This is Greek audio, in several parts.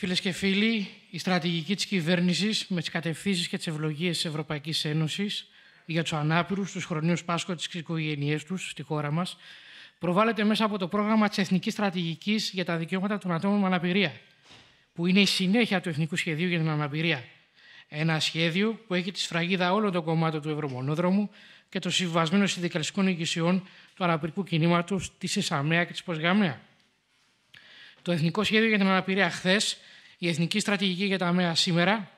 Φίλες και φίλοι, η στρατηγική της κυβέρνησης με τις κατευθύνσεις και τις ευλογίες της Ευρωπαϊκής Ένωσης για τους ανάπηρους, τους χρονίους πάσχο της οικογένειές τους στη χώρα μας, προβάλλεται μέσα από το πρόγραμμα της Εθνικής Στρατηγικής για τα Δικαιώματα των Ατόμων με Αναπηρία, που είναι η συνέχεια του Εθνικού Σχεδίου για την Αναπηρία. Ένα σχέδιο που έχει τη σφραγίδα όλων των κομμάτων του Ευρωμονόδρομου και των συμβασμένων συνδικαλιστικών ηγεσιών του αναπηρικού κινήματος της ΕΣΑΜΕΑ και της ΠΟΣΓΑΜΕΑ. Το Εθνικό Σχέδιο για την Αναπηρία χθες η Εθνική Στρατηγική για τα ΜΕΑ σήμερα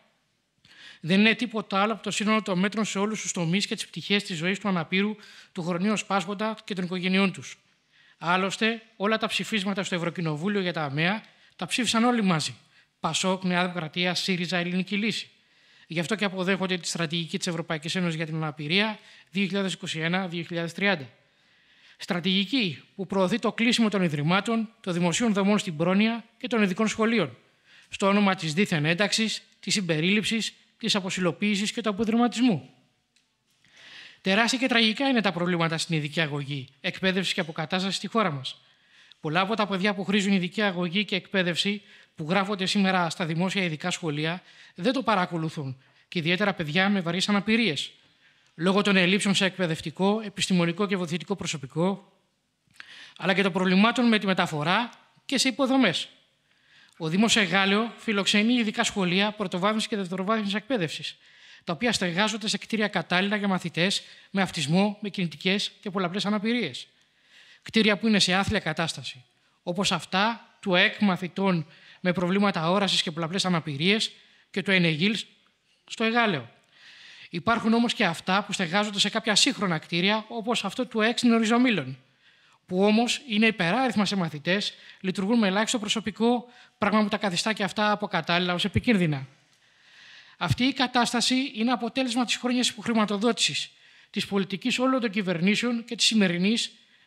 δεν είναι τίποτα άλλο από το σύνολο των μέτρων σε όλους τους τομείς και τις πτυχές της ζωής του αναπήρου, του χρονίου σπάσποντα και των οικογενειών τους. Άλλωστε, όλα τα ψηφίσματα στο Ευρωκοινοβούλιο για τα μέα τα ψήφισαν όλοι μαζί. Πασόκ, Νέα Δημοκρατία, ΣΥΡΙΖΑ, Ελληνική Λύση. Γι' αυτό και αποδέχονται τη στρατηγική της Ευρωπαϊκής Ένωσης για την Αναπηρία 2021-2030. Στρατηγική που προωθεί το κλείσιμο των Ιδρυμάτων, των δημοσίων δομών στην πρόνοια και των ειδικών σχολείων, στο όνομα της δίθεν ένταξης, της συμπερίληψης, της αποσυλλοποίησης και του αποδρυματισμού. Τεράστια και τραγικά είναι τα προβλήματα στην ειδική αγωγή, εκπαίδευση και αποκατάσταση στη χώρα μας. Πολλά από τα παιδιά που χρήζουν ειδική αγωγή και εκπαίδευση, που γράφονται σήμερα στα δημόσια ειδικά σχολεία, δεν το παρακολουθούν, και ιδιαίτερα παιδιά με βαρύς αναπηρίες. Λόγω των ελλείψεων σε εκπαιδευτικό, επιστημονικό και βοηθητικό προσωπικό, αλλά και των προβλημάτων με τη μεταφορά και σε υποδομές. Ο Δήμος Εργάλεο φιλοξενεί ειδικά σχολεία πρωτοβάθμια και δευτεροβάθμια εκπαίδευσης, τα οποία στεγάζονται σε κτίρια κατάλληλα για μαθητές με αυτισμό, με κινητικές και πολλαπλές αναπηρίες. Κτίρια που είναι σε άθλια κατάσταση, όπως αυτά του ΕΚ μαθητών με προβλήματα όρασης και πολλαπλές αναπηρίες και του ΕΝΕΓΙΛ στο Εγάλεο. Υπάρχουν όμως και αυτά που στεγάζονται σε κάποια σύγχρονα κτίρια, όπως αυτό του ΕΚ στην Οριζομήλων, που όμως είναι υπεράριθμα σε μαθητές, λειτουργούν με ελάχιστο προσωπικό, πράγμα που τα καθιστά και αυτά κατάλληλα ως επικίνδυνα. Αυτή η κατάσταση είναι αποτέλεσμα της χρόνιας υποχρηματοδότησης, της πολιτικής όλων των κυβερνήσεων και της σημερινής,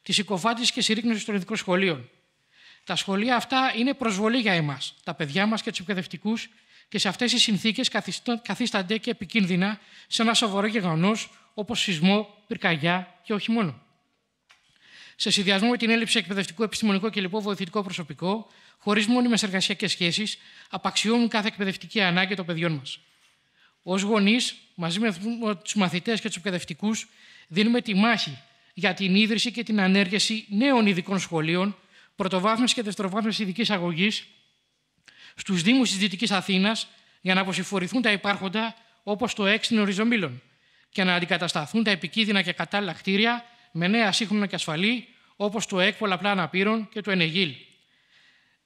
τη οικοφάτηση και συρρήκνωσης των ειδικών σχολείων. Τα σχολεία αυτά είναι προσβολή για εμάς, τα παιδιά μας και τους εκπαιδευτικούς, και σε αυτές οι συνθήκε καθίστανται και επικίνδυνα σε ένα σοβαρό γεγονός όπως σεισμό, πυρκαγιά και όχι μόνο σε συνδυασμό με την έλλειψη εκπαιδευτικού, επιστημονικού και λοιπό βοηθητικό προσωπικό, χωρίς μόνιμες εργασιακές σχέσεις, απαξιώνουν κάθε εκπαιδευτική ανάγκη των παιδιών μας. Ως γονείς, μαζί με τους μαθητές και τους εκπαιδευτικούς, δίνουμε τη μάχη για την ίδρυση και την ανέργεση νέων ειδικών σχολείων, πρωτοβάθμιας και δευτεροβάθμιας ειδικής αγωγής στους Δήμους της Δυτικής Αθήνας για να αποσυφορηθούν τα υπάρχοντα, όπως το έξι οριζομήλων, και να αντικατασταθούν τα επικίνδυνα και κατάλληλα κτίρια με νέα σύγχρονα και ασφαλή όπως το ΕΚ πολλαπλά αναπήρων και το ΕΝΕΓΙΛ.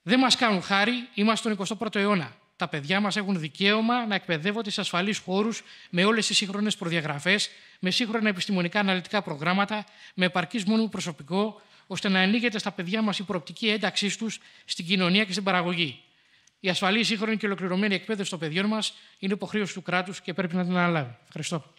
Δεν μας κάνουν χάρη, είμαστε στον 21ο αιώνα. Τα παιδιά μας έχουν δικαίωμα να εκπαιδεύονται σε ασφαλείς χώρους με όλες τις σύγχρονες προδιαγραφές, με σύγχρονα επιστημονικά αναλυτικά προγράμματα, με επαρκής μόνο προσωπικό, ώστε να ανοίγεται στα παιδιά μας η προοπτική ένταξής τους στην κοινωνία και στην παραγωγή. Η ασφαλή, σύγχρονη και ολοκληρωμένη εκπαίδευση των παιδιών μας είναι υποχρέωση του κράτους και πρέπει να την αναλάβει. Ευχαριστώ.